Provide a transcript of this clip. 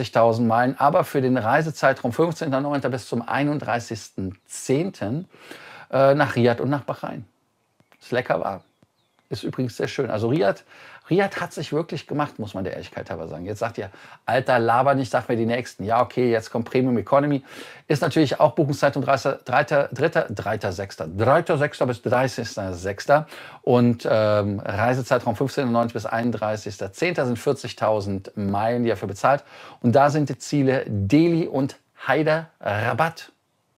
20.000 Meilen, aber für den Reisezeitraum 15.09. bis zum 31.10. Äh, nach Riyadh und nach Bahrain. Das ist lecker warm ist übrigens sehr schön. Also Riad, Riad hat sich wirklich gemacht, muss man der Ehrlichkeit halber sagen. Jetzt sagt ihr, alter, laber nicht, sag mir die Nächsten. Ja, okay, jetzt kommt Premium Economy. Ist natürlich auch Buchungszeitung 3.6. 3.6. bis 30.6. Und ähm, Reisezeitraum 15.9. bis 31.10. sind 40.000 Meilen, die er für bezahlt. Und da sind die Ziele Delhi und Haider Rabatt.